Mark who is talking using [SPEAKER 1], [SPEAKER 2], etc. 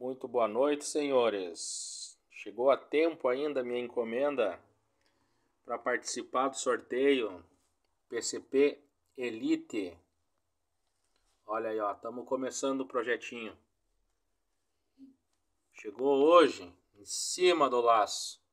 [SPEAKER 1] Muito boa noite, senhores. Chegou a tempo ainda minha encomenda para participar do sorteio PCP Elite. Olha aí, ó, estamos começando o projetinho. Chegou hoje, em cima do laço.